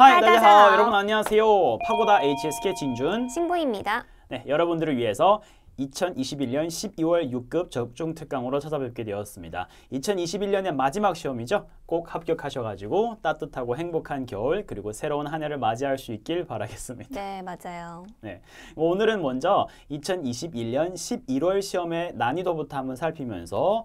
하이, 안녕하세요. 여러분 안녕하세요. 파고다 HSK 진준 신부입니다. 네, 여러분들을 위해서 2021년 12월 6급 적중 특강으로 찾아뵙게 되었습니다. 2021년의 마지막 시험이죠. 꼭 합격하셔가지고 따뜻하고 행복한 겨울 그리고 새로운 한 해를 맞이할 수 있길 바라겠습니다. 네, 맞아요. 네, 뭐 오늘은 먼저 2021년 11월 시험의 난이도부터 한번 살피면서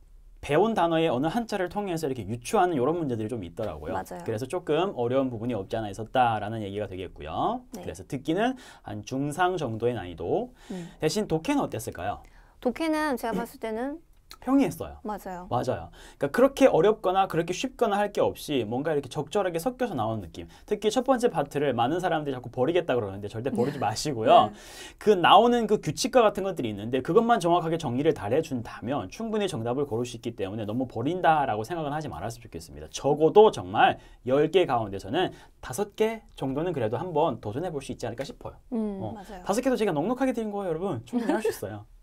배운 단어의 어느 한자를 통해서 이렇게 유추하는 이런 문제들이 좀 있더라고요. 맞아요. 그래서 조금 어려운 부분이 없지 않아 있었다라는 얘기가 되겠고요. 네. 그래서 듣기는 한 중상 정도의 난이도. 음. 대신 독해는 어땠을까요? 독해는 제가 봤을 때는 평이했어요. 맞아요. 맞아요. 그러니까 그렇게 어렵거나 그렇게 쉽거나 할 게 없이 뭔가 이렇게 적절하게 섞여서 나오는 느낌. 특히 첫 번째 파트를 많은 사람들이 자꾸 버리겠다 그러는데 절대 네. 버리지 네. 마시고요. 네. 그 나오는 그 규칙과 같은 것들이 있는데 그것만 정확하게 정리를 잘 해준다면 충분히 정답을 고를 수 있기 때문에 너무 버린다라고 생각은 하지 말았으면 좋겠습니다. 적어도 정말 열 개 가운데서는 다섯 개 정도는 그래도 한번 도전해 볼 수 있지 않을까 싶어요. 음, 어. 맞아요. 다섯 개도 제가 넉넉하게 드린 거예요, 여러분. 충분히 할 수 있어요.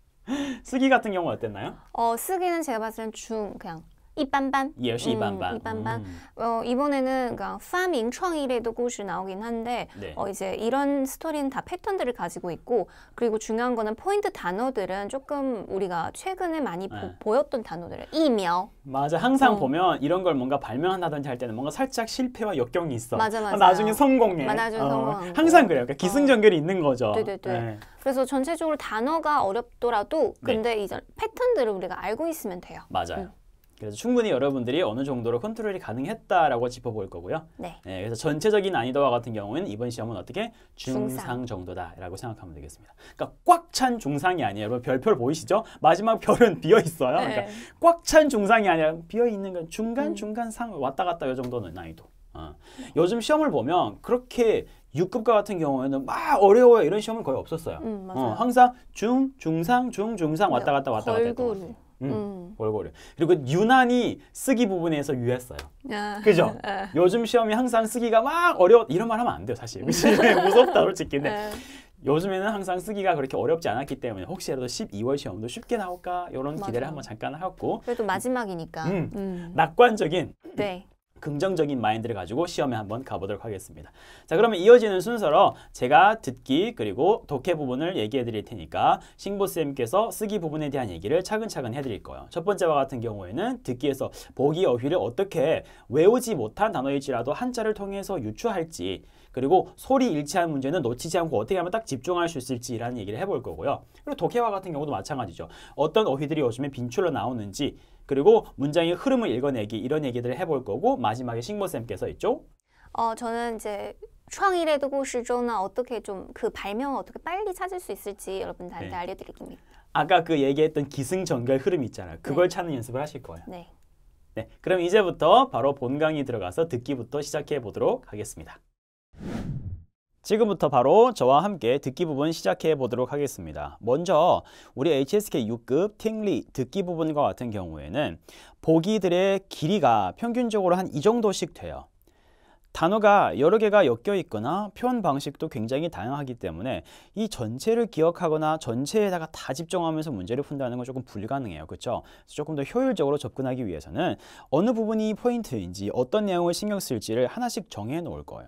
쓰기 같은 경우 어땠나요? 어, 쓰기는 제가 봤을 땐 중, 그냥 一般般，也是一般般，一般般。어 예, 음, 음. 이번에는 그러니까 파밍 창의래도 꽃이 나오긴 한데 네. 어 이제 이런 스토리는 다 패턴들을 가지고 있고 그리고 중요한 거는 포인트 단어들은 조금 우리가 최근에 많이 네. 보, 였던 단어들은 이묘. 맞아 항상 어. 보면 이런 걸 뭔가 발명한다든지 할 때는 뭔가 살짝 실패와 역경이 있어. 맞아 맞아. 아, 나중에 성공해. 맞아, 나중에 어, 성공. 항상 그래요. 그러니까 기승전결이 어. 있는 거죠. 네네네. 네, 네. 네. 그래서 전체적으로 단어가 어렵더라도 근데 이제 패턴들을 우리가 알고 있으면 돼요. 맞아요. 음. 그래서 충분히 여러분들이 어느 정도로 컨트롤이 가능했다라고 짚어볼 거고요. 네. 네 그래서 전체적인 난이도와 같은 경우는 이번 시험은 어떻게 중상, 중상. 정도다라고 생각하면 되겠습니다. 그러니까 꽉 찬 중상이 아니에요. 여러분 별표 를 보이시죠? 마지막 별은 비어 있어요. 네. 그러니까 꽉 찬 중상이 아니라 비어 있는 건 중간 음. 중간 상 왔다 갔다 이 정도는 난이도. 어. 네. 요즘 시험을 보면 그렇게 6급과 같은 경우에는 막 어려워요 이런 시험은 거의 없었어요. 음, 어, 항상 중, 중상, 중, 중상 왔다 네, 갔다 왔다 갔다. 걸그룹. 음, 음. 골고루. 그리고 유난히 쓰기 부분에서 유했어요. 아. 그죠? 아. 요즘 시험이 항상 쓰기가 막 어려워. 이런 말 하면 안 돼요, 사실. 음. 네, 무섭다, 솔직히. 근데 아. 요즘에는 항상 쓰기가 그렇게 어렵지 않았기 때문에 혹시라도 12월 시험도 쉽게 나올까 이런 기대를 한번 잠깐 하고 그래도 마지막이니까 음, 음. 낙관적인 네. 긍정적인 마인드를 가지고 시험에 한번 가보도록 하겠습니다. 자 그러면 이어지는 순서로 제가 듣기 그리고 독해 부분을 얘기해 드릴 테니까 신보쌤께서 쓰기 부분에 대한 얘기를 차근차근 해드릴 거예요. 첫 번째와 같은 경우에는 듣기에서 보기 어휘를 어떻게 외우지 못한 단어일지라도 한자를 통해서 유추할지 그리고 소리 일치한 문제는 놓치지 않고 어떻게 하면 딱 집중할 수 있을지라는 얘기를 해 볼 거고요. 그리고 독해와 같은 경우도 마찬가지죠. 어떤 어휘들이 요즘에 빈출로 나오는지 그리고 문장의 흐름을 읽어내기 이런 얘기들을 해볼 거고 마지막에 식모쌤께서 있죠. 어, 저는 이제 창의래드 고시조는 어떻게 좀 그 발명을 어떻게 빨리 찾을 수 있을지 여러분들한테 네. 알려드리겠습니다. 아까 그 얘기했던 기승전결 흐름 있잖아요. 그걸 네. 찾는 연습을 하실 거예요. 네. 네, 그럼 이제부터 바로 본강이 들어가서 듣기부터 시작해 보도록 하겠습니다. 지금부터 바로 저와 함께 듣기 부분 시작해 보도록 하겠습니다. 먼저 우리 HSK 6급 팅리 듣기 부분과 같은 경우에는 보기들의 길이가 평균적으로 한 이 정도씩 돼요. 단어가 여러 개가 엮여 있거나 표현 방식도 굉장히 다양하기 때문에 이 전체를 기억하거나 전체에다가 다 집중하면서 문제를 푼다는 건 조금 불가능해요. 그렇죠? 조금 더 효율적으로 접근하기 위해서는 어느 부분이 포인트인지 어떤 내용을 신경 쓸지를 하나씩 정해 놓을 거예요.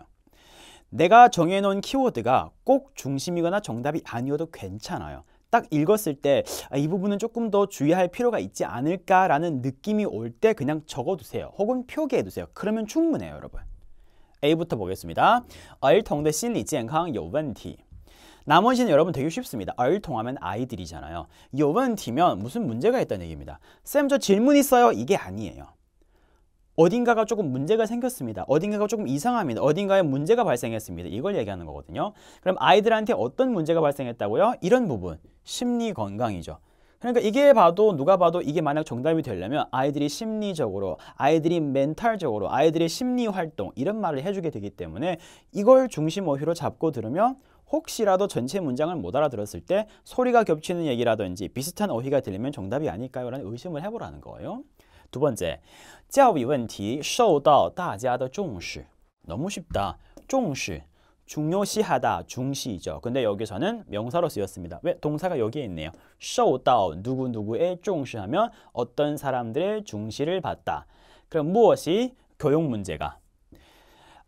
내가 정해놓은 키워드가 꼭 중심이거나 정답이 아니어도 괜찮아요. 딱 읽었을 때이 아, 부분은 조금 더 주의할 필요가 있지 않을까라는 느낌이 올 때 그냥 적어두세요. 혹은 표기해두세요. 그러면 충분해요, 여러분. A부터 보겠습니다. 儿童的心理健康有问题. 나머지는 여러분 되게 쉽습니다. 儿통 하면 아이들이잖아요. 有问题면 무슨 문제가 있다는 얘기입니다. 쌤 저 질문 있어요. 이게 아니에요. 어딘가가 조금 문제가 생겼습니다. 어딘가가 조금 이상합니다. 어딘가에 문제가 발생했습니다. 이걸 얘기하는 거거든요. 그럼 아이들한테 어떤 문제가 발생했다고요? 이런 부분, 심리 건강이죠. 그러니까 이게 봐도 누가 봐도 이게 만약 정답이 되려면 아이들이 심리적으로 아이들이 멘탈적으로 아이들의 심리활동 이런 말을 해주게 되기 때문에 이걸 중심 어휘로 잡고 들으면 혹시라도 전체 문장을 못 알아들었을 때 소리가 겹치는 얘기라든지 비슷한 어휘가 들리면 정답이 아닐까요? 라는 의심을 해보라는 거예요. 두 번째, 教育问题受到大家的重视. 너무 쉽다. 重视. 중요시하다, 중시죠. 근데 여기서는 명사로 쓰였습니다. 왜? 동사가 여기에 있네요. 受到 누구누구의 중시하면 어떤 사람들의 중시를 받다. 그럼 무엇이 교육 문제가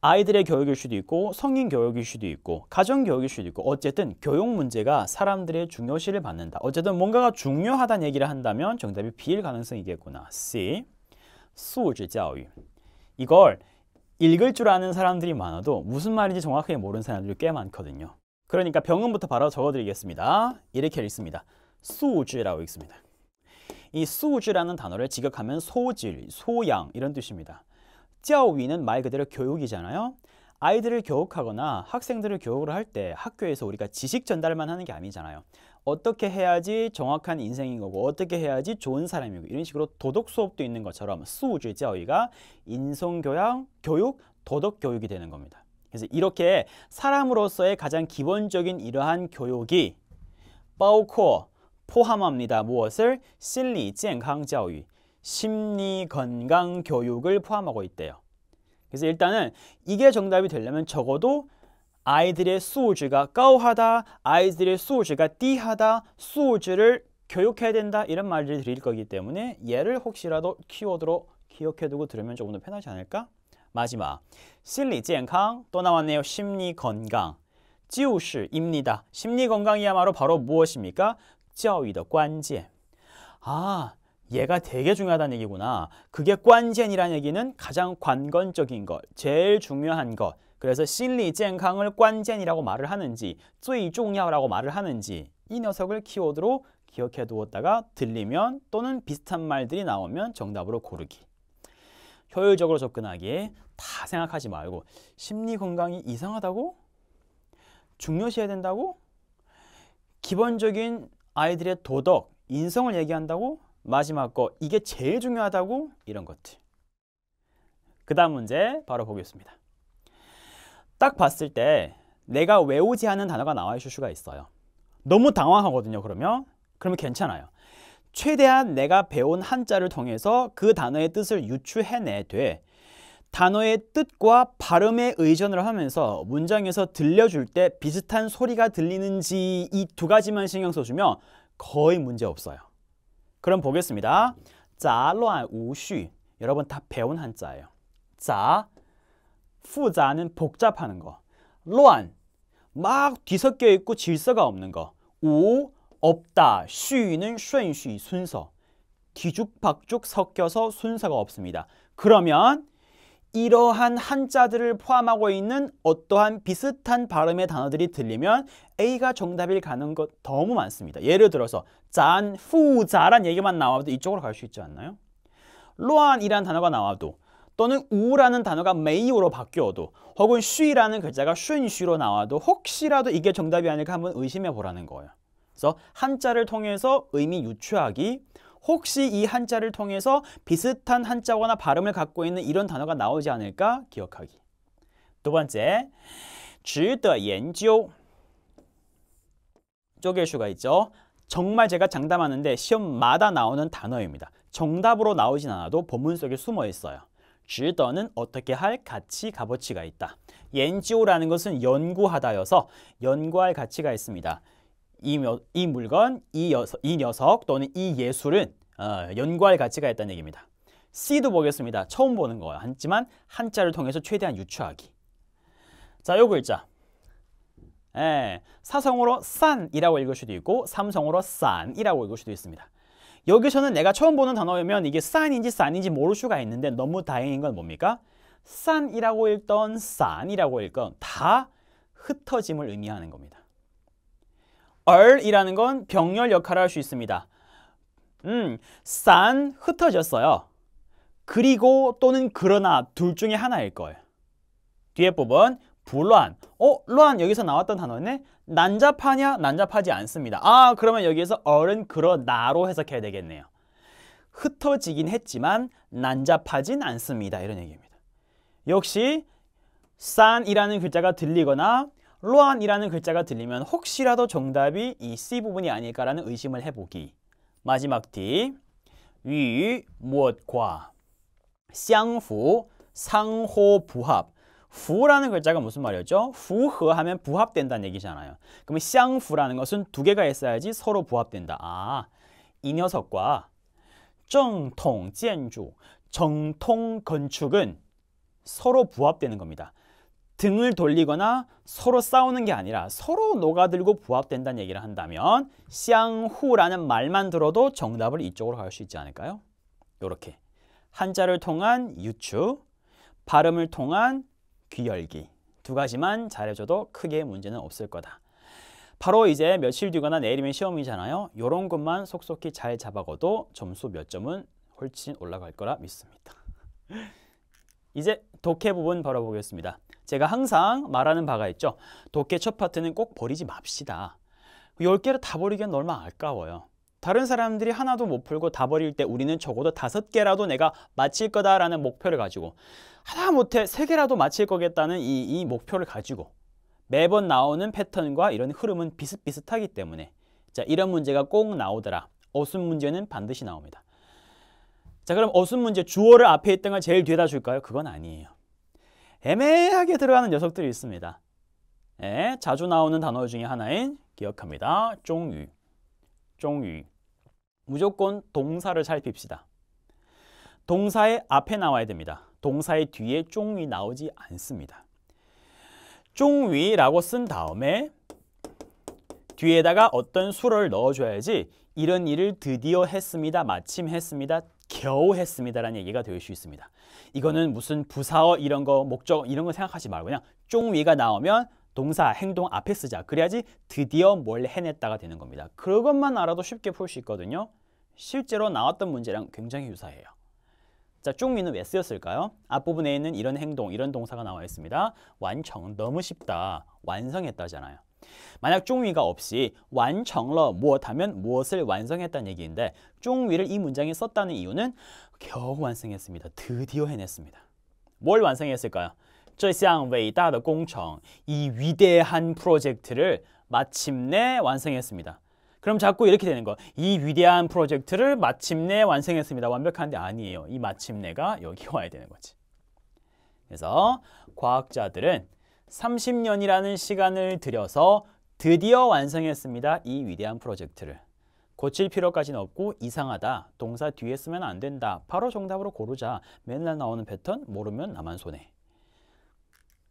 아이들의 교육일 수도 있고 성인 교육일 수도 있고 가정 교육일 수도 있고 어쨌든 교육 문제가 사람들의 중요시를 받는다. 어쨌든 뭔가가 중요하다는 얘기를 한다면 정답이 B일 가능성이겠구나. C. 수우지 교육. 이걸 읽을 줄 아는 사람들이 많아도 무슨 말인지 정확하게 모르는 사람들이 꽤 많거든요. 그러니까 병음부터 바로 적어드리겠습니다. 이렇게 읽습니다. 수우지라고 읽습니다. 이 수우지라는 단어를 지역하면 소질, 소양 이런 뜻입니다. 짜오위는 말 그대로 교육이잖아요. 아이들을 교육하거나 학생들을 교육을 할 때 학교에서 우리가 지식 전달만 하는 게 아니잖아요. 어떻게 해야지 정확한 인생인 거고 어떻게 해야지 좋은 사람이고 이런 식으로 도덕 수업도 있는 것처럼 수우주의 오위가 인성교양, 교육, 도덕 교육이 되는 겁니다. 그래서 이렇게 사람으로서의 가장 기본적인 이러한 교육이 包括 포함합니다. 무엇을? 실리, 健康教育 심리 건강 교육을 포함하고 있대요. 그래서 일단은 이게 정답이 되려면 적어도 아이들의 수호주가 까오하다, 아이들의 수호주가 띠하다, 수호주를 교육해야 된다 이런 말을 드릴 거기 때문에 얘를 혹시라도 키워드로 기억해두고 들으면 조금 더 편하지 않을까? 마지막, 심리健康 또 나왔네요. 심리 건강, 就是입니다. 심리 건강이야말로 바로 무엇입니까? 教育的关键. 아, 얘가 되게 중요하다는 얘기구나. 그게 관젠이라는 얘기는 가장 관건적인 것, 제일 중요한 것. 그래서 심리 健康을 관젠이라고 말을 하는지, 最重要라고 말을 하는지 이 녀석을 키워드로 기억해 두었다가 들리면 또는 비슷한 말들이 나오면 정답으로 고르기. 효율적으로 접근하기. 에다 생각하지 말고 심리 건강이 이상하다고? 중요시해야 된다고? 기본적인 아이들의 도덕, 인성을 얘기한다고? 마지막 거 이게 제일 중요하다고 이런 것들 그 다음 문제 바로 보겠습니다 딱 봤을 때 내가 외우지 않은 단어가 나와 있을 수가 있어요 너무 당황하거든요 그러면 그러면 괜찮아요 최대한 내가 배운 한자를 통해서 그 단어의 뜻을 유추해내되 단어의 뜻과 발음에 의존을 하면서 문장에서 들려줄 때 비슷한 소리가 들리는지 이 두 가지만 신경 써주면 거의 문제 없어요 그럼 보겠습니다. 자乱 우슈 여러분 다 배운 한자예요. 자, 후자는 복잡하는 거. 란, 막 뒤섞여 있고 질서가 없는 거. 우, 없다. 쉬는 순시, 순서. 뒤죽박죽 섞여서 순서가 없습니다. 그러면 이러한 한자들을 포함하고 있는 어떠한 비슷한 발음의 단어들이 들리면 A가 정답일 가능것 너무 많습니다. 예를 들어서 짠, 후, 자란 얘기만 나와도 이쪽으로 갈 수 있지 않나요? 로안이란 단어가 나와도 또는 우라는 단어가 메이오로 바뀌어도 혹은 쉬라는 글자가 쉰쉬로 나와도 혹시라도 이게 정답이 아닐까 한번 의심해 보라는 거예요. 그래서 한자를 통해서 의미 유추하기 혹시 이 한자를 통해서 비슷한 한자거나 발음을 갖고 있는 이런 단어가 나오지 않을까 기억하기. 두 번째, 值得研究. 쪼갤 수가 있죠. 정말 제가 장담하는데 시험마다 나오는 단어입니다. 정답으로 나오진 않아도 본문 속에 숨어 있어요. 值得는 어떻게 할 가치, 값어치가 있다. 연지오라는 것은 연구하다여서 연구할 가치가 있습니다. 이, 이 물건, 이, 여서, 이 녀석 또는 이 예술은 어, 연구할 가치가 있다는 얘기입니다. C도 보겠습니다. 처음 보는 거예요. 하지만 한자를 통해서 최대한 유추하기. 자, 요 글자. 예, 사성으로 산이라고 읽을 수도 있고 삼성으로 산이라고 읽을 수도 있습니다. 여기서는 내가 처음 보는 단어면 이게 산인지 산인지 모를 수가 있는데 너무 다행인 건 뭡니까? 산이라고 읽던 산이라고 읽던 다 흩어짐을 의미하는 겁니다. 얼이라는 건 병렬 역할을 할 수 있습니다. 음, 산 흩어졌어요. 그리고 또는 그러나 둘 중에 하나일 걸. 뒤에 부분 불란 어, 란 여기서 나왔던 단어네. 난잡하냐? 난잡하지 않습니다. 아, 그러면 여기에서 얼은 그러나로 해석해야 되겠네요. 흩어지긴 했지만 난잡하진 않습니다. 이런 얘기입니다. 역시 산이라는 글자가 들리거나 로안이라는 글자가 들리면 혹시라도 정답이 이 C 부분이 아닐까라는 의심을 해보기. 마지막 D. 위, 무엇과 쌍후, 상호, 부합 후라는 글자가 무슨 말이었죠? 후허하면 부합된다는 얘기잖아요. 그러면 쌍후라는 것은 두 개가 있어야지 서로 부합된다. 아, 이 녀석과 정통建주 정통 건축은 서로 부합되는 겁니다. 등을 돌리거나 서로 싸우는 게 아니라 서로 녹아들고 부합된다는 얘기를 한다면 쌍후라는 말만 들어도 정답을 이쪽으로 갈수 있지 않을까요? 이렇게 한자를 통한 유추, 발음을 통한 귀열기 두 가지만 잘해줘도 크게 문제는 없을 거다. 바로 이제 며칠 뒤거나 내일이면 시험이잖아요. 이런 것만 속속히 잘 잡아가도 점수 몇 점은 훨씬 올라갈 거라 믿습니다. 이제 독해 부분 바라 보겠습니다. 제가 항상 말하는 바가 있죠. 도깨 첫 파트는 꼭 버리지 맙시다. 10개를 그 다 버리기엔 얼마 아까워요. 다른 사람들이 하나도 못 풀고 다 버릴 때 우리는 적어도 다섯 개라도 내가 마칠 거다라는 목표를 가지고 하나 못해 세 개라도 마칠 거겠다는 이, 이 목표를 가지고 매번 나오는 패턴과 이런 흐름은 비슷비슷하기 때문에 자 이런 문제가 꼭 나오더라. 어순 문제는 반드시 나옵니다. 자 그럼 어순 문제 주어를 앞에 있던 걸 제일 뒤에다 줄까요? 그건 아니에요. 애매하게 들어가는 녀석들이 있습니다. 예, 자주 나오는 단어 중에 하나인 기억합니다. 종유, 종유. 무조건 동사를 살핍시다. 동사의 앞에 나와야 됩니다. 동사의 뒤에 종위 나오지 않습니다. 종위라고 쓴 다음에 뒤에다가 어떤 수를 넣어줘야지 이런 일을 드디어 했습니다. 마침 했습니다. 겨우 했습니다라는 얘기가 될 수 있습니다. 이거는 무슨 부사어 이런 거 목적 이런 거 생각하지 말고 그냥 쫑위가 나오면 동사, 행동 앞에 쓰자. 그래야지 드디어 뭘 해냈다가 되는 겁니다. 그것만 알아도 쉽게 풀 수 있거든요. 실제로 나왔던 문제랑 굉장히 유사해요. 자, 쫑위는 왜 쓰였을까요? 앞부분에 있는 이런 행동, 이런 동사가 나와 있습니다. 완청, 너무 쉽다, 완성했다잖아요. 만약 종위가 없이 완청러 무엇하면 무엇을 완성했다는 얘기인데 종위를 이 문장에 썼다는 이유는 겨우 완성했습니다. 드디어 해냈습니다. 뭘 완성했을까요? 这项伟大的工程이 위대한 프로젝트를 마침내 완성했습니다. 그럼 자꾸 이렇게 되는 거. 이 위대한 프로젝트를 마침내 완성했습니다. 완벽한데 아니에요. 이 마침내가 여기 와야 되는 거지. 그래서 과학자들은 30년이라는 시간을 들여서 드디어 완성했습니다. 이 위대한 프로젝트를. 고칠 필요까지는 없고 이상하다. 동사 뒤에 쓰면 안 된다. 바로 정답으로 고르자. 맨날 나오는 패턴 모르면 나만 손해.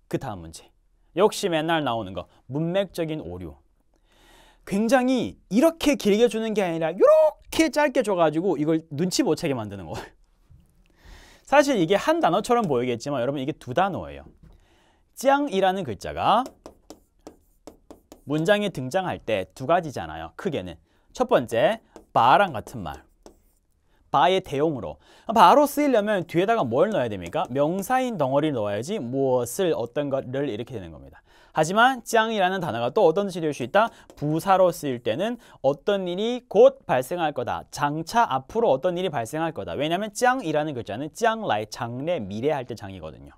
그 다음 문제. 역시 맨날 나오는 거. 문맥적인 오류. 굉장히 이렇게 길게 주는 게 아니라 이렇게 짧게 줘가지고 이걸 눈치 못 채게 만드는 거예요. 사실 이게 한 단어처럼 보이겠지만 여러분 이게 두 단어예요. 짱이라는 글자가 문장에 등장할 때 두 가지잖아요. 크게는. 첫 번째, 바랑 같은 말. 바의 대용으로. 바로 쓰이려면 뒤에다가 뭘 넣어야 됩니까? 명사인 덩어리를 넣어야지 무엇을 어떤 것을 이렇게 되는 겁니다. 하지만 짱이라는 단어가 또 어떤 뜻이 될 수 있다? 부사로 쓰일 때는 어떤 일이 곧 발생할 거다. 장차 앞으로 어떤 일이 발생할 거다. 왜냐하면 짱이라는 글자는 짱라이 장래 미래 할 때 장이거든요.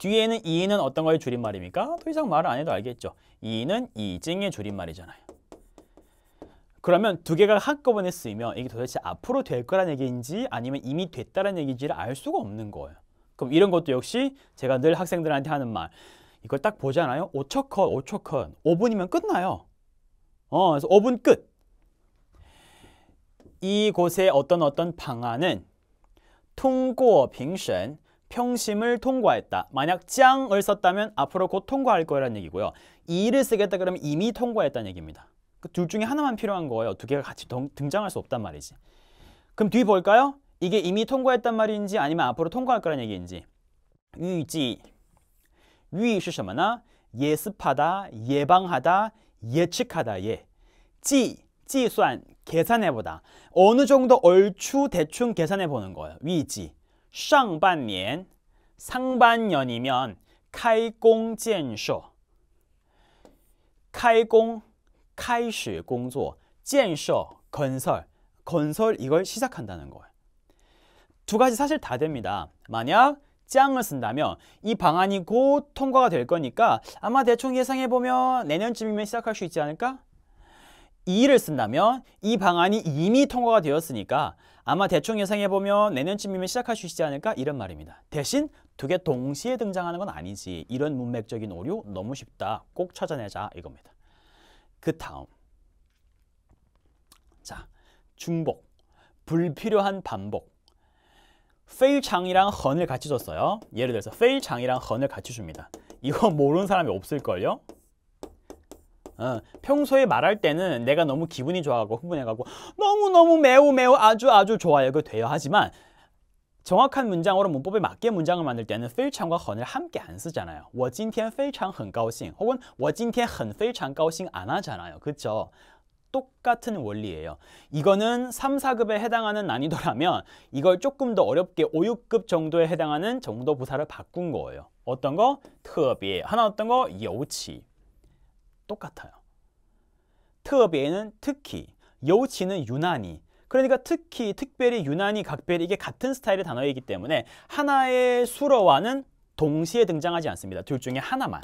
뒤에는 이는 어떤 거의 줄임말입니까? 더 이상 말을 안 해도 알겠죠. 이는 이징의 줄임말이잖아요. 그러면 두 개가 한꺼번에 쓰이면 이게 도대체 앞으로 될 거란 얘기인지 아니면 이미 됐다는 얘기인지를 알 수가 없는 거예요. 그럼 이런 것도 역시 제가 늘 학생들한테 하는 말. 이걸 딱 보잖아요. 5초 컷, 5초 컷. 5분이면 끝나요. 어, 그래서 5분 끝. 이곳의 어떤 어떤 방안은 통고 빙신 평심을 통과했다. 만약 짱을 썼다면 앞으로 곧 통과할 거라는 얘기고요. 이를 쓰겠다 그러면 이미 통과했다는 얘기입니다. 그 둘 중에 하나만 필요한 거예요. 두 개가 같이 등장할 수 없단 말이지. 그럼 뒤 볼까요? 이게 이미 통과했단 말인지 아니면 앞으로 통과할 거란 얘기인지. 위지위이是什么呢 예습하다, 예방하다, 예측하다, 예. 지, 지算, 계산해보다. 어느 정도 얼추 대충 계산해보는 거예요. 위지. 상반년, 상반년이면开工建设, 开工,开始工作,建设, 건설, 건설 이걸 시작한다는 거예요. 두 가지 사실 다 됩니다. 만약 짱을 쓴다면 이 방안이 곧 통과가 될 거니까 아마 대충 예상해보면 내년쯤이면 시작할 수 있지 않을까? 이를 쓴다면 이 방안이 이미 통과가 되었으니까 아마 대충 예상해보면 내년쯤이면 시작할 수 있지 않을까 이런 말입니다. 대신 두 개 동시에 등장하는 건 아니지. 이런 문맥적인 오류 너무 쉽다. 꼭 찾아내자 이겁니다. 그 다음 자 중복, 불필요한 반복 f a i 장이랑 헌을 같이 줬어요. 예를 들어서 f a i 장이랑 헌을 같이 줍니다. 이거 모르는 사람이 없을걸요? 어, 평소에 말할 때는 내가 너무 기분이 좋아하고 흥분해가고 너무너무 매우 매우 아주 아주 좋아요. 그 돼요. 하지만 정확한 문장으로 문법에 맞게 문장을 만들 때는 非常과 很을 함께 안 쓰잖아요. 我今天非常很高兴 혹은 我今天很非常高兴안 하잖아요. 그쵸 똑같은 원리예요. 이거는 3, 4급에 해당하는 난이도라면 이걸 조금 더 어렵게 5, 6급 정도에 해당하는 정도 부사를 바꾼 거예요. 어떤 거? 特别 하나 어떤 거? 尤치 똑같아요. 특어에는 특히, 여우치는 유난히, 그러니까 특히, 특별히, 유난히, 각별히 이게 같은 스타일의 단어이기 때문에 하나의 수로와는 동시에 등장하지 않습니다. 둘 중에 하나만.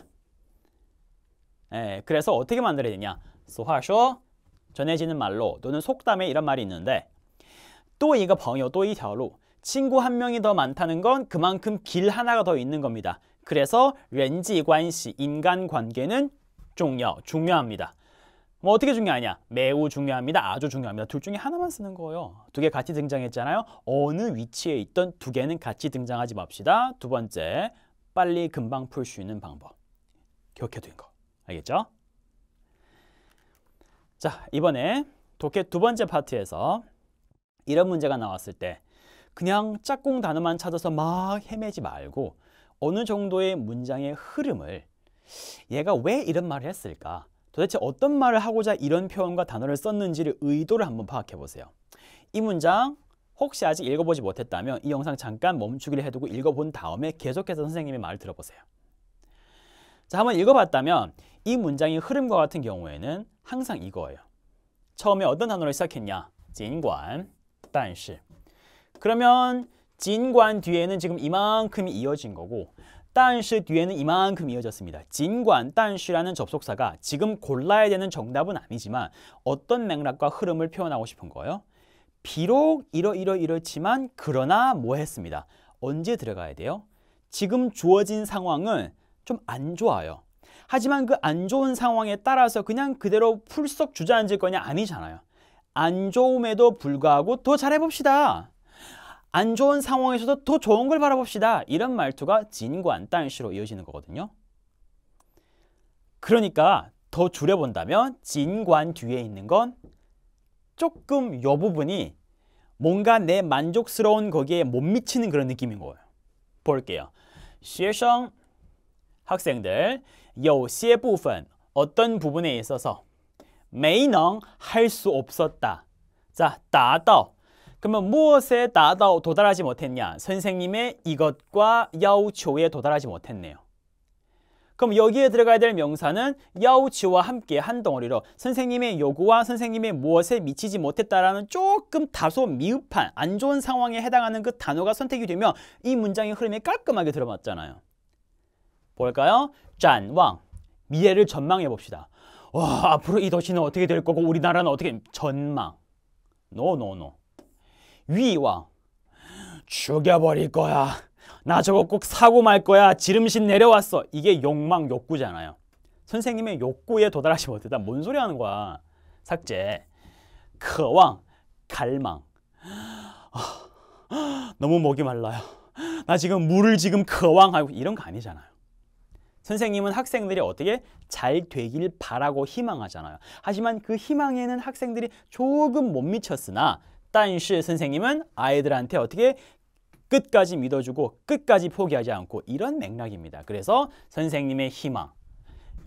예, 그래서 어떻게 만들어야 되냐? 소화쇼 전해지는 말로 또는 속담에 이런 말이 있는데 또 이거 번역 또이 条로 친구 한 명이 더 많다는 건 그만큼 길 하나가 더 있는 겁니다. 그래서 렌지 관시 인간 관계는 重要, 중요합니다. 뭐 어떻게 중요하냐? 매우 중요합니다. 아주 중요합니다. 둘 중에 하나만 쓰는 거예요. 두 개 같이 등장했잖아요. 어느 위치에 있던 두 개는 같이 등장하지 맙시다. 두 번째, 빨리 금방 풀 수 있는 방법. 기억해둔 거. 알겠죠? 자, 이번에 독해 두 번째 파트에서 이런 문제가 나왔을 때 그냥 짝꿍 단어만 찾아서 막 헤매지 말고 어느 정도의 문장의 흐름을 얘가 왜 이런 말을 했을까? 도대체 어떤 말을 하고자 이런 표현과 단어를 썼는지를 의도를 한번 파악해 보세요. 이 문장 혹시 아직 읽어보지 못했다면 이 영상 잠깐 멈추기를 해두고 읽어본 다음에 계속해서 선생님의 말을 들어보세요. 자, 한번 읽어봤다면 이 문장의 흐름과 같은 경우에는 항상 이거예요. 처음에 어떤 단어로 시작했냐? 진관, 但是. 그러면 진관 뒤에는 지금 이만큼이 이어진 거고 딴시 뒤에는 이만큼 이어졌습니다. 진관, 딴시라는 접속사가 지금 골라야 되는 정답은 아니지만 어떤 맥락과 흐름을 표현하고 싶은 거예요? 비록 이러이러 이렇지만 그러나 뭐 했습니다. 언제 들어가야 돼요? 지금 주어진 상황은 좀 안 좋아요. 하지만 그 안 좋은 상황에 따라서 그냥 그대로 풀썩 주저앉을 거냐 아니잖아요. 안 좋음에도 불구하고 더 잘해봅시다. 안 좋은 상황에서도 더 좋은 걸 바라봅시다. 이런 말투가 진관 딴시로 이어지는 거거든요. 그러니까 더 줄여본다면 진관 뒤에 있는 건 조금 요 부분이 뭔가 내 만족스러운 거기에 못 미치는 그런 느낌인 거예요. 볼게요. 学生 학생들 有些部分 어떤 부분에 있어서 没能할 수 없었다. 자, 达到 그러면 무엇에 다다 도달하지 못했냐? 선생님의 이것과 야우초에 도달하지 못했네요. 그럼 여기에 들어가야 될 명사는 야우치와 함께 한 덩어리로 선생님의 요구와 선생님의 무엇에 미치지 못했다라는 조금 다소 미흡한 안 좋은 상황에 해당하는 그 단어가 선택이 되면 이 문장의 흐름에 깔끔하게 들어맞잖아요. 볼까요? 짠왕 미래를 전망해 봅시다. 와 앞으로 이 도시는 어떻게 될 거고 우리나라는 어떻게 전망 노노노 no, no, no. 위와 죽여버릴 거야. 나 저거 꼭 사고 말 거야. 지름신 내려왔어. 이게 욕망 욕구잖아요. 선생님의 욕구에 도달하지 못했다. 뭔 소리 하는 거야. 삭제. 거왕 갈망. 아, 너무 목이 말라요. 나 지금 물을 지금 거왕하고 이런 거 아니잖아요. 선생님은 학생들이 어떻게 잘 되길 바라고 희망하잖아요. 하지만 그 희망에는 학생들이 조금 못 미쳤으나 但是 선생님은 아이들한테 어떻게 끝까지 믿어주고 끝까지 포기하지 않고 이런 맥락입니다. 그래서 선생님의 희망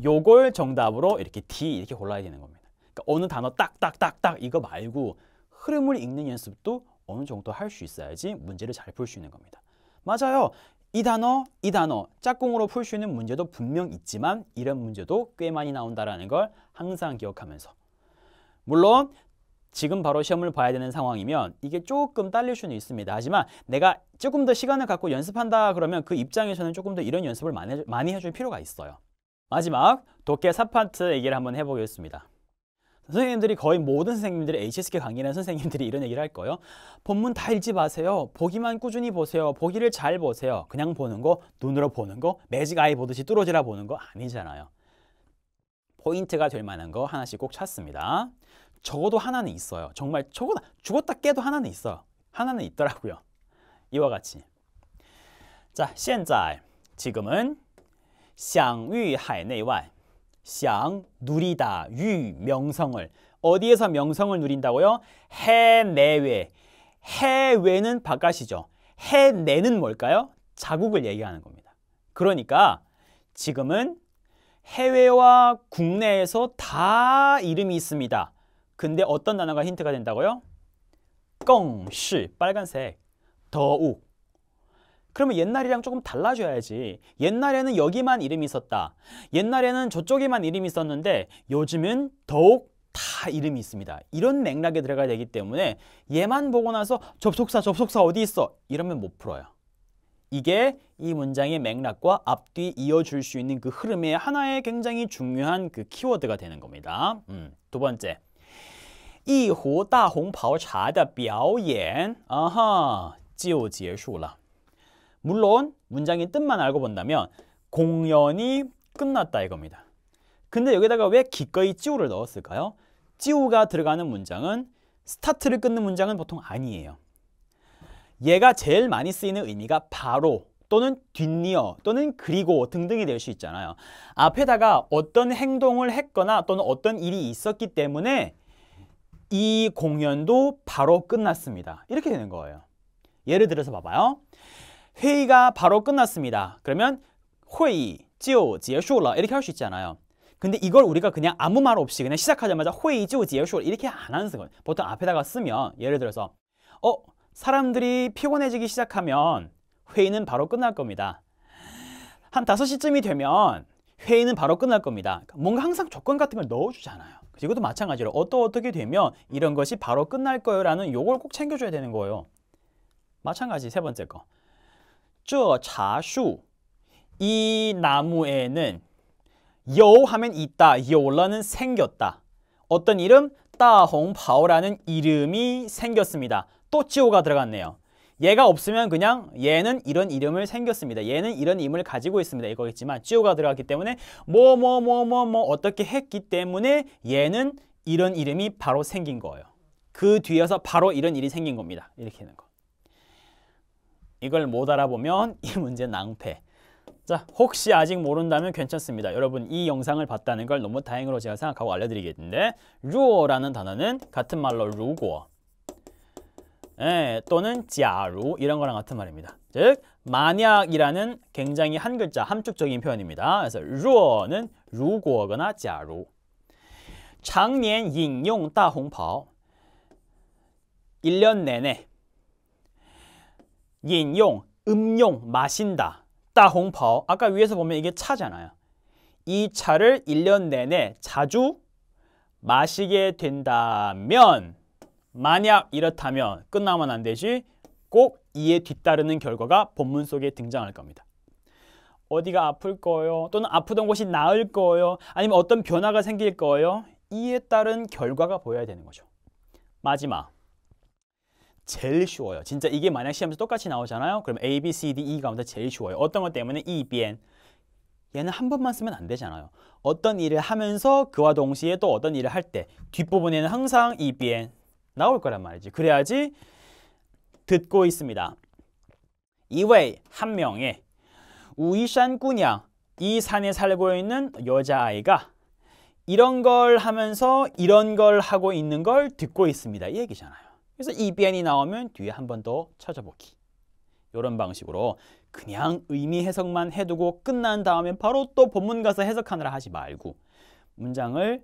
요걸 정답으로 이렇게 D 이렇게 골라야 되는 겁니다. 그러니까 어느 단어 딱딱딱딱 이거 말고 흐름을 읽는 연습도 어느 정도 할 수 있어야지 문제를 잘 풀 수 있는 겁니다. 맞아요. 이 단어, 이 단어 짝꿍으로 풀 수 있는 문제도 분명 있지만 이런 문제도 꽤 많이 나온다는 라걸 항상 기억하면서 물론 지금 바로 시험을 봐야 되는 상황이면 이게 조금 딸릴 수는 있습니다. 하지만 내가 조금 더 시간을 갖고 연습한다 그러면 그 입장에서는 조금 더 이런 연습을 많이, 많이 해줄 필요가 있어요. 마지막 도깨 사파트 얘기를 한번 해보겠습니다. 선생님들이 거의 모든 선생님들이 HSK 강의는 선생님들이 이런 얘기를 할 거예요. 본문 다 읽지 마세요. 보기만 꾸준히 보세요. 보기를 잘 보세요. 그냥 보는 거, 눈으로 보는 거, 매직 아이 보듯이 뚫어지라 보는 거 아니잖아요. 포인트가 될 만한 거 하나씩 꼭 찾습니다. 적어도 하나는 있어요. 정말 적어도 죽었다 깨도 하나는 있어. 하나는 있더라고요. 이와 같이. 자, 现在 지금은 享域海内外향 누리다 유 명성을 어디에서 명성을 누린다고요? 해내외 해외는 바깥이죠. 해내는 뭘까요? 자국을 얘기하는 겁니다. 그러니까 지금은 해외와 국내에서 다 이름이 있습니다. 근데 어떤 단어가 힌트가 된다고요? 껑시 빨간색 더욱 그러면 옛날이랑 조금 달라져야지 옛날에는 여기만 이름이 있었다 옛날에는 저쪽에만 이름이 있었는데 요즘은 더욱 다 이름이 있습니다 이런 맥락에 들어가야 되기 때문에 얘만 보고 나서 접속사 접속사 어디 있어 이러면 못 풀어요 이게 이 문장의 맥락과 앞뒤 이어줄 수 있는 그 흐름의 하나의 굉장히 중요한 그 키워드가 되는 겁니다 음, 두 번째 一壶大红袍茶的表演아하, 就结束了. 물론 문장의 뜻만 알고 본다면 공연이 끝났다 이겁니다. 근데 여기다가 왜 기꺼이 찌우를 넣었을까요? 찌우가 들어가는 문장은 스타트를 끊는 문장은 보통 아니에요. 얘가 제일 많이 쓰이는 의미가 바로 또는 뒷니어 또는 그리고 등등이 될 수 있잖아요. 앞에다가 어떤 행동을 했거나 또는 어떤 일이 있었기 때문에 이 공연도 바로 끝났습니다. 이렇게 되는 거예요. 예를 들어서 봐봐요. 회의가 바로 끝났습니다. 그러면 회의, 지오, 지에쇼러 이렇게 할 수 있잖아요. 근데 이걸 우리가 그냥 아무 말 없이 그냥 시작하자마자 회의, 지오, 지에쇼러 이렇게 안 하는 거예요. 보통 앞에다가 쓰면 예를 들어서 어? 사람들이 피곤해지기 시작하면 회의는 바로 끝날 겁니다. 한 5시쯤이 되면 회의는 바로 끝날 겁니다. 그러니까 뭔가 항상 조건 같은 걸 넣어주잖아요. 이것도 마찬가지로 어떠 어떻게 되면 이런 것이 바로 끝날 거예요라는 요걸 꼭 챙겨줘야 되는 거예요. 마찬가지 세 번째 거. 저 자수 이 나무에는 요 하면 있다, 요라는 생겼다. 어떤 이름? 따홍파오라는 이름이 생겼습니다. 또 지오가 들어갔네요. 얘가 없으면 그냥 얘는 이런 이름을 생겼습니다. 얘는 이런 임을 가지고 있습니다. 이거겠지만 쥐오가 들어갔기 때문에 뭐뭐뭐뭐뭐 뭐, 뭐, 뭐, 어떻게 했기 때문에 얘는 이런 이름이 바로 생긴 거예요. 그 뒤에서 바로 이런 일이 생긴 겁니다. 이렇게 되는 거. 이걸 못 알아보면 이 문제 낭패. 자, 혹시 아직 모른다면 괜찮습니다. 여러분 이 영상을 봤다는 걸 너무 다행으로 제가 생각하고 알려드리겠는데 루어라는 단어는 같은 말로 루고 예, 또는 자루 이런 거랑 같은 말입니다. 즉 만약이라는 굉장히 한 글자 함축적인 표현입니다. 그래서 若는 如果거나 자루. 常년引용大红袍 1년 내내 인용, 음용, 마신다, 따홍퍼 아까 위에서 보면 이게 차잖아요. 이 차를 1년 내내 자주 마시게 된다면 만약 이렇다면 끝나면 안 되지 꼭 이에 뒤따르는 결과가 본문 속에 등장할 겁니다. 어디가 아플 거예요? 또는 아프던 곳이 나을 거예요? 아니면 어떤 변화가 생길 거예요? 이에 따른 결과가 보여야 되는 거죠. 마지막. 제일 쉬워요. 진짜 이게 만약 시험에서 똑같이 나오잖아요. 그럼 A, B, C, D, E 가운데 제일 쉬워요. 어떤 것 때문에 E, B, N. 얘는 한 번만 쓰면 안 되잖아요. 어떤 일을 하면서 그와 동시에 또 어떤 일을 할 때 뒷부분에는 항상 E, B, N 나올 거란 말이지. 그래야지 듣고 있습니다. 이웨한 명의 우이산 꾸냥 이 산에 살고 있는 여자아이가 이런 걸 하면서 이런 걸 하고 있는 걸 듣고 있습니다. 이 얘기잖아요. 그래서 이변이 나오면 뒤에 한 번 더 찾아보기. 이런 방식으로 그냥 의미 해석만 해두고 끝난 다음에 바로 또 본문 가서 해석하느라 하지 말고 문장을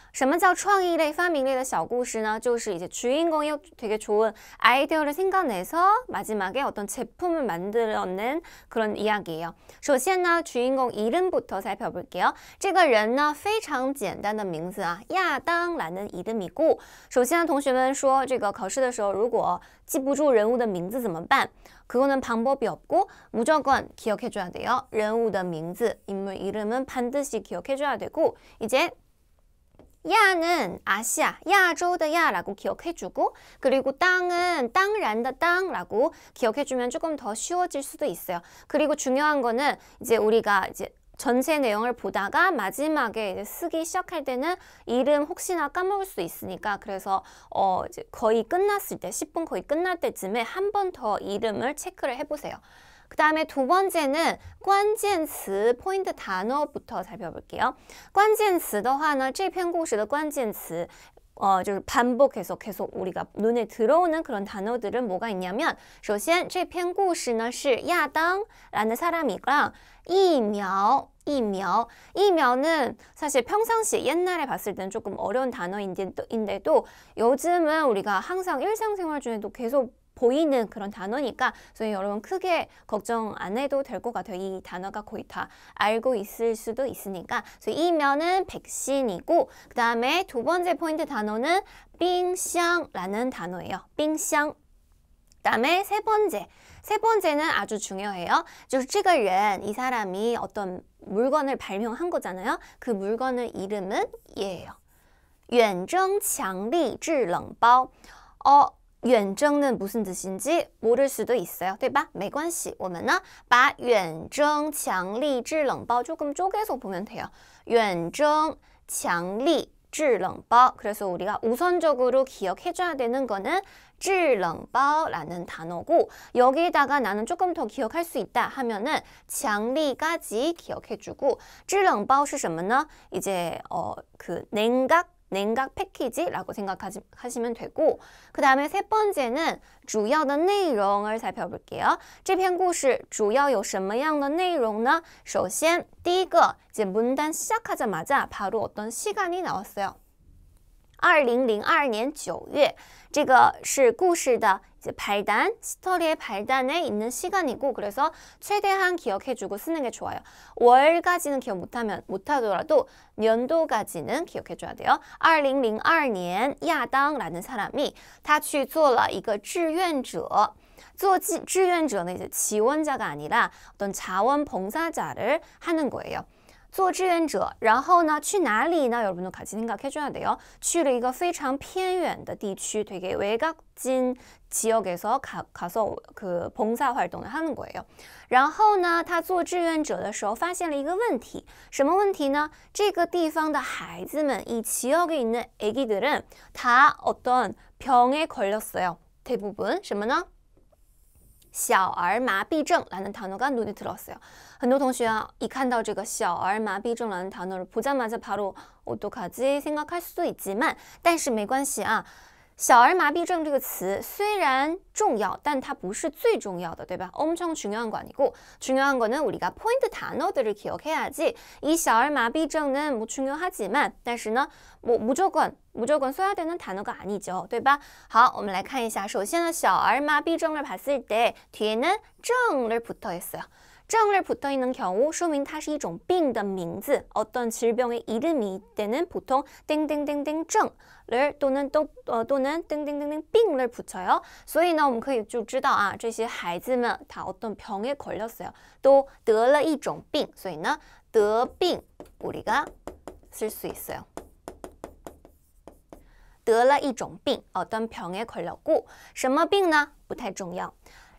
什么叫创意类、发明类的小故事呢？就是一些主人公有特别좋은아이디어를생각내서마지막에어떤제품을만들었는그런이야기예요首先呢，主人公이름부터살펴볼게요这个人呢，非常简单的名字啊，亚当兰德伊德米古。首先呢，同学们说这个考试的时候如果记不住人物的名字怎么办？可不能旁白表过，무조건기억해줘야돼요人物的名字인물이름은반드시기억해줘야되고이제 야는 아시아, 야조의 야라고 기억해주고 그리고 땅은 땅란다 땅라고 기억해주면 조금 더 쉬워질 수도 있어요. 그리고 중요한 거는 이제 우리가 이제 전체 내용을 보다가 마지막에 쓰기 시작할 때는 이름 혹시나 까먹을 수 있으니까 그래서 어 거의 끝났을 때 10분 거의 끝날 때쯤에 한 번 더 이름을 체크를 해보세요. 그 다음에 두 번째는 关键词 포인트 단어부터 살펴볼게요. 关键词的话呢,这篇故事的关键词 어, 就是 반복해서 계속 우리가 눈에 들어오는 그런 단어들은 뭐가 있냐면 首先这篇故事呢是亚当라는 사람이랑 疫苗 이며 이면은 사실 평상시 옛날에 봤을 때는 조금 어려운 단어인데도 요즘은 우리가 항상 일상생활 중에도 계속 보이는 그런 단어니까 저 여러분 크게 걱정 안 해도 될 것 같아요. 이 단어가 거의 다 알고 있을 수도 있으니까 이면은 백신이고 그 다음에 두 번째 포인트 단어는 빙샹라는 단어예요. 빙샹 그다음에 세 번째. 세 번째는 아주 중요해요. 就这을人이 사람이 어떤 물건을 발명한 거잖아요. 그 물건의 이름은 얘예요. 远征强力制冷包. 어, 远征는 무슨 뜻인지 모를 수도 있어요. 对吧?没关系.我们呢,把远征强力制冷包 조금 쪼개서 보면 돼요. 远征强力制冷包. 그래서 우리가 우선적으로 기억해 줘야 되는 거는 制冷包라는 단어고 여기다가 나는 조금 더 기억할 수 있다 하면은 强力까지 기억해 주고 制冷包是什么呢? 이제 어 그 냉각 냉각 패키지라고 생각하시면 되고 그 다음에 세 번째는 주요한 내용을 살펴볼게요. 这篇故事主要有什么样的内容呢?首先第一个제 문단 시작하자마자 바로 어떤 시간이 나왔어요. 2002年9月 这个是故事的 발단, 스토리의 발단에 있는 시간이고 그래서 최대한 기억해주고 쓰는 게 좋아요. 월까지는 기억 못하면 못하더라도 연도까지는 기억해줘야 돼요. 2002년 야당라는 사람이 他去做了一个志愿者做 志愿者는 이제 지원자가 아니라 어떤 자원봉사자를 하는 거예요. 做志愿者，然后呢去哪里呢？여러분은같이생각해줘야돼요去了一个非常偏远的地区，되게외곽진지역에서가가서그봉사활동을하는거예요然后呢，他做志愿者的时候发现了一个问题，什么问题呢？这个地方的孩子们，이지역에있는아기들은다어떤병에걸렸어요。대부분什么呢？ 小儿麻痹症，라는단어가눈에들었어요很多同学啊，一看到这个小儿麻痹症，兰能唐诺是菩萨玛在帕鲁欧卡兹辛格卡苏以吉但是没关系啊。 小儿麻痹症这个词虽然重要，但它不是最重要的，对吧？엄청중요한거아니고중요한거는우리가포인트단어들을기억해야지이小儿麻痹症는뭐중요하지만但是呢，뭐무조건무조건써야되는단어가아니죠对吧？好，我们来看一下，首先呢，小儿麻痹症을봤을때뒤에는症을붙어있어요。 症을 붙어 있는 경우 说明它是一种 병의 名字. 어떤 질병의 이름이 때는 보통 땡땡땡땡 症를 또는 또 어, 또는 땡땡땡땡 病를 붙여요. 所以呢,我们可以就知道啊,这些孩子们다 어떤 병에 걸렸어요. 또得了一种病.所以呢,得病 우리가 쓸 수 있어요. 得了一种病，어떤병에걸렸고什么病呢？不太重要。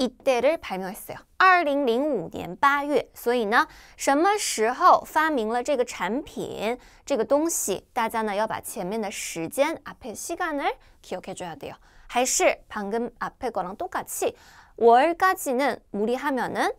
이때를 발명했어요. 2 0 0 5년8月所以呢,什么时候发明了这个产品,这个东西,大家呢要把前面的时间 앞에 시간을 기억해 줘야 돼요. 还是 방금 앞에 거랑 똑같이 월까지는 무리하면은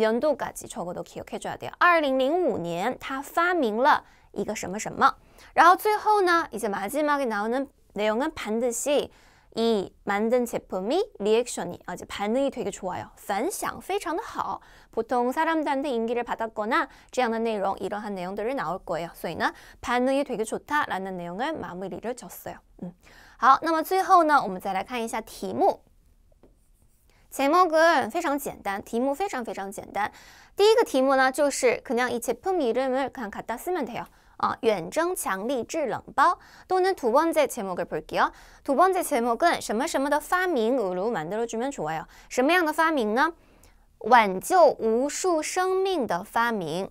연도까지 적어도 기억해 줘야 돼요. 2005년 他发明了一个什么什么.然后最后呢, 이제 마지막에 나오는 내용은 반드시 이 만든 제품이 리액션이 아주 반응이 되게 좋아요. 反响非常的好. 보통 사람들한테 인기를 받았거나 这样的 내용 이러한 내용들을 나올 거예요. 所以呢 반응이 되게 좋다라는 내용을 마무리를 줬어요. 음. 好,那么最后呢,我们再来看一下题目. 제목은 非常简单,题目非常非常简单.第一个题目呢,就是 그냥 이 제품 이름을 그냥 갖다 쓰면 돼요. 啊，远征强力制冷包都能土崩在切莫个普及哦，土崩在切莫跟什么什么的发明乌鲁曼德罗居民除外哦，什么样的发明呢？挽救无数生命的发明。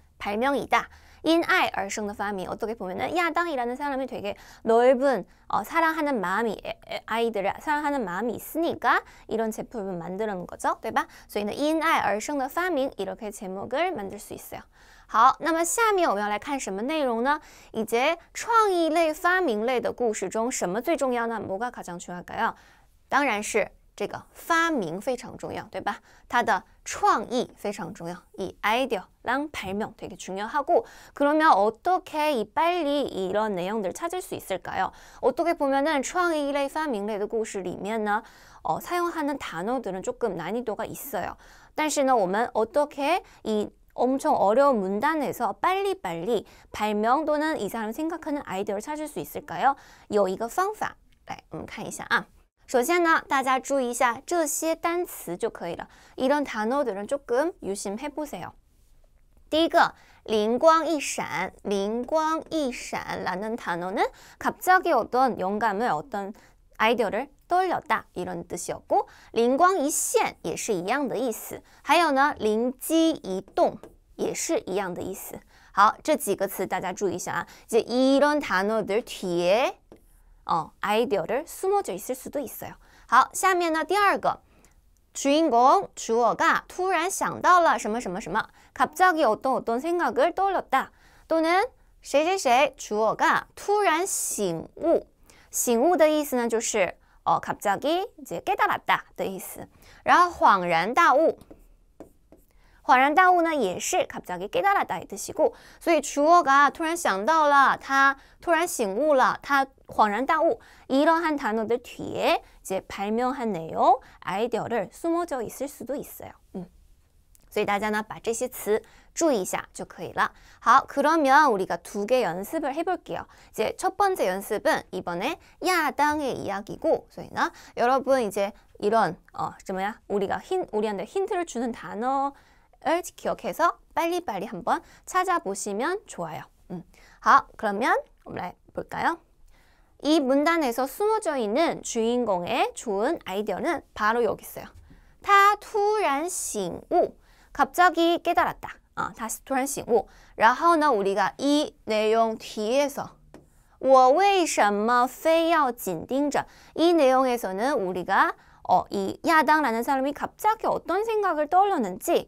발명이다. 인아이 얼성의 파미 어떻게 보면은 야당이라는 사람이 되게 넓은 어, 사랑하는 마음이 아이들을 사랑하는 마음이 있으니까 이런 제품을 만드는 거죠, 对吧?所以呢, 인아이 얼성의 파밍 이렇게 제목을 만들 수 있어요. 好，那么下面我们要来看什么内容呢？이제创意类、发明类的故事中，什么最重要呢？뭐가가장중요할까요？当然是 어, 这个发明非常重要，对吧？它的创意非常重要。이 아이디어랑 발명 되게 중요하고 그러면 어떻게 이 빨리 이런 내용들 찾을 수 있을까요? 어떻게 보면은创意类, 发明类的故事里面呢, 어, 사용하는 단어들은 조금 난이도가 있어요. 但是呢,我们 어떻게 이 엄청 어려운 문단에서 빨리빨리 발명 또는 이 사람 생각하는 아이디어를 찾을 수 있을까요? 요 이거 方法来我们看一下啊。首先呢，大家注意一下这些单词就可以了。이런단어들은조금유심히보세요第一个灵光一闪，灵光一闪라는단어는갑자기어떤영감을어떤아이디어를떠올렸다이런뜻이었 고， 灵光一现也是一样的意思。还有呢，灵机一动也是一样的意思。好，这几个词大家注意一下。이런단어들뒤에어 아이디어를 숨어져 있을 수도 있어요. 好，下面呢第二个 주인공 주어가 突然想到了什么什么什么 갑자기 어떤 어떤 생각을 떠올렸다 또는 谁谁谁 주어가 突然醒悟醒悟的意思呢就是 어, 갑자기 이제 깨달았다 的意思然后恍然大悟恍然大悟呢也是 갑자기 깨달았다의 뜻이고 所以 주어가 突然想到了,他突然醒悟了,他恍然大悟 이러한 단어들 뒤에 제 발명한 내용, 아이디어를 숨어져 있을 수도 있어요. 음. 所以大家呢把这些词注意一下就可以了。好, 그러면 우리가 두 개 연습을 해볼게요. 이제 첫 번째 연습은 이번에 야당의 이야기고, 所以呢 여러분 이제 이런 어, 뭐야? 우리가 힌 우리한테 힌트를 주는 단어 을 기억해서 빨리빨리 한번 찾아보시면 좋아요. 음. 아, 그러면 볼까요? 이 문단에서 숨어져 있는 주인공의 좋은 아이디어는 바로 여기 있어요. 타 투란 싱오 갑자기 깨달았다. 아, 다시 투란 싱오 라하 우리가 이 내용 뒤에서 我为什么非要紧盯着이 내용에서는 우리가 어, 이 야당라는 사람이 갑자기 어떤 생각을 떠올렸는지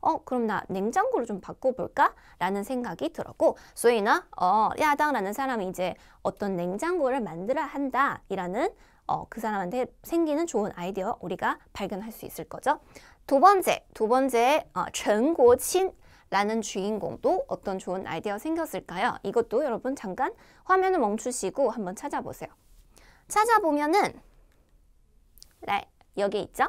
어 그럼 나 냉장고를 좀 바꿔볼까? 라는 생각이 들었고 소이나 어 야당라는 사람이 이제 어떤 냉장고를 만들어야 한다 이라는 어, 그 사람한테 생기는 좋은 아이디어 우리가 발견할 수 있을 거죠. 두 번째, 두 번째 어, 전고친 라는 주인공도 어떤 좋은 아이디어 생겼을까요? 이것도 여러분 잠깐 화면을 멈추시고 한번 찾아보세요. 찾아보면은 네, 여기 있죠?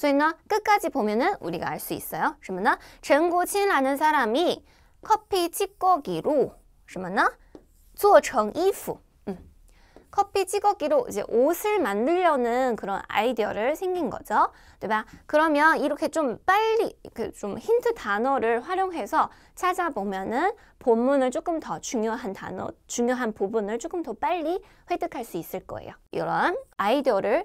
所以呢끝까지 보면은 우리가 알 수 있어요. 什么呢? 전고친라는 사람이 커피 찌꺼기로 什么呢?做成衣服. 음. 커피 찌꺼기로 이제 옷을 만들려는 그런 아이디어를 생긴 거죠. 对吧? 그러니까 그러면 이렇게 좀 빨리 그좀 힌트 단어를 활용해서 찾아보면은 본문을 조금 더 중요한 단어, 중요한 부분을 조금 더 빨리 획득할 수 있을 거예요. 이런 아이디어를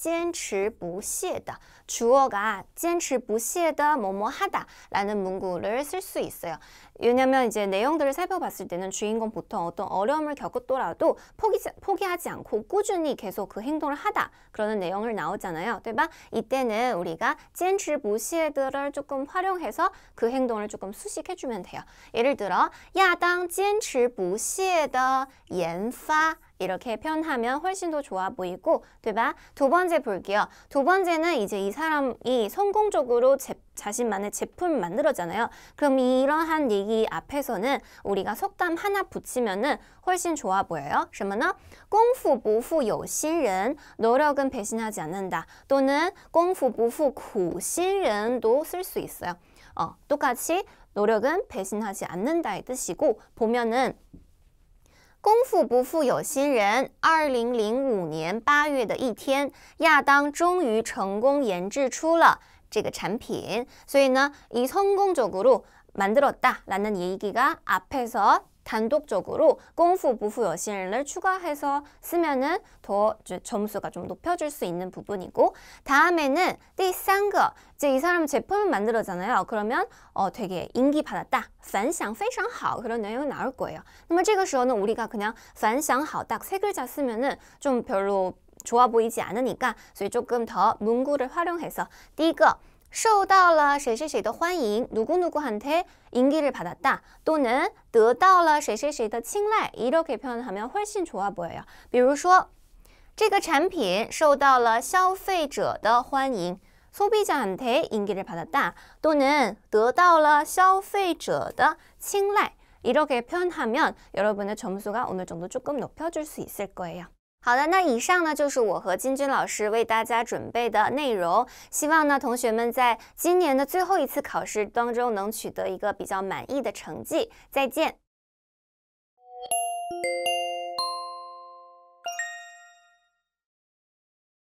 坚持不懈的주어가 坚持不懈的 뭐뭐 하다라는 문구를 쓸 수 있어요. 왜냐면 이제 내용들을 살펴봤을 때는 주인공 보통 어떤 어려움을 겪었더라도 포기, 포기하지 않고 꾸준히 계속 그 행동을 하다 그러는 내용을 나오잖아요. 对吧? 그러니까 이때는 우리가 坚持不懈的를 조금 활용해서 그 행동을 조금 수식해주면 돼요. 예를 들어 야당 坚持不懈的研发 이렇게 표현하면 훨씬 더 좋아 보이고 对吧두 번째 볼게요. 두 번째는 이제 이 사람이 성공적으로 제, 자신만의 제품 만들었잖아요. 그럼 이러한 얘기 앞에서는 우리가 속담 하나 붙이면은 훨씬 좋아 보여요. 什么呢? 공부 부부 요心人 노력은 배신하지 않는다. 또는 공부 부부 구心人도 쓸 수 있어요. 어, 똑같이 노력은 배신하지 않는다의 뜻이고 보면은 功夫不负有心人。二零零五年八月的一天，亚当终于成功研制出了这个产品。所以呢，이성공적으로만들었다라는얘기가앞에서 단독적으로 공후 부후 여신을 추가해서 쓰면은 더 점수가 좀 높여줄 수 있는 부분이고 다음에는 띠三个 이제 이 사람 제품을 만들었잖아요. 그러면 어 되게 인기 받았다. 反响非常好 그런 내용이 나올 거예요. 那么这个时候는 우리가 그냥 反响好딱세 글자 쓰면은 좀 별로 좋아 보이지 않으니까 所以 조금 더 문구를 활용해서 第一个 受到了谁谁谁的欢迎누구누구한테 인기를 받았다 또는 得到了谁谁谁的 칭뢰 이렇게 표현하면 훨씬 좋아 보여요. 比如说这个产品受到了消费者的欢迎 소비자한테 인기를 받았다 또는 得到了消费者的 칭뢰 이렇게 표현하면 여러분의 점수가 어느 정도 조금 높여줄 수 있을 거예요. 好的，那以上呢就是我和金军老师为大家准备的内容。希望呢同学们在今年的最后一次考试当中能取得一个比较满意的成绩。再见。